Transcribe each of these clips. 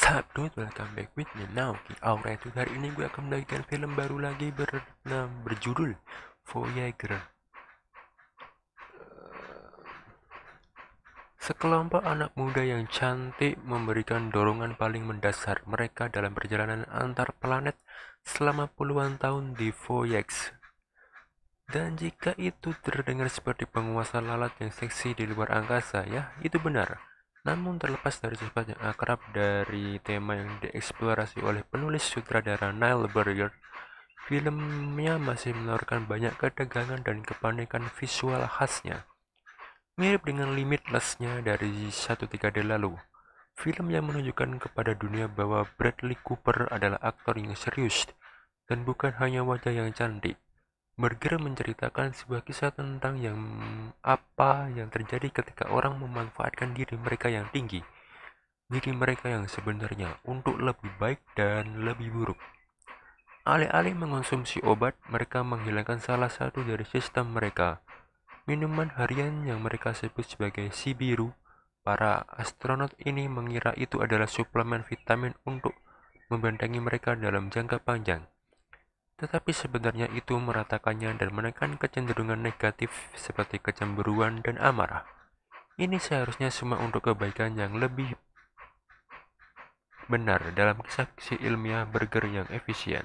dude, welcome back with me now. Alright, hari ini gue akan membagikan film baru lagi bernama berjudul Voyager. Eh, sekelompok anak muda yang cantik memberikan dorongan paling mendasar mereka dalam perjalanan antar planet selama puluhan tahun di Voyager. Dan jika itu terdengar seperti penguasa lalat yang seksi di luar angkasa, ya, itu benar. Namun terlepas dari sifat yang akrab dari tema yang dieksplorasi oleh penulis sutradara Nile Berger, filmnya masih menawarkan banyak ketegangan dan kepanikan visual khasnya. Mirip dengan Limitlessnya dari satu dekade lalu, film yang menunjukkan kepada dunia bahwa Bradley Cooper adalah aktor yang serius dan bukan hanya wajah yang cantik. Berger menceritakan sebuah kisah tentang yang apa yang terjadi ketika orang memanfaatkan diri mereka yang tinggi, diri mereka yang sebenarnya untuk lebih baik dan lebih buruk. Alih-alih mengonsumsi obat, mereka menghilangkan salah satu dari sistem mereka. Minuman harian yang mereka sebut sebagai si biru, para astronot ini mengira itu adalah suplemen vitamin untuk membentengi mereka dalam jangka panjang tetapi sebenarnya itu meratakannya dan menekan kecenderungan negatif seperti kecemburuan dan amarah. Ini seharusnya semua untuk kebaikan yang lebih benar dalam kisah ilmiah burger yang efisien.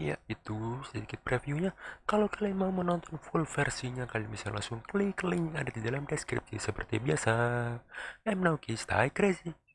ya itu sedikit previewnya kalau kalian mau menonton full versinya kalian bisa langsung klik link yang ada di dalam deskripsi seperti biasa I'm now stay crazy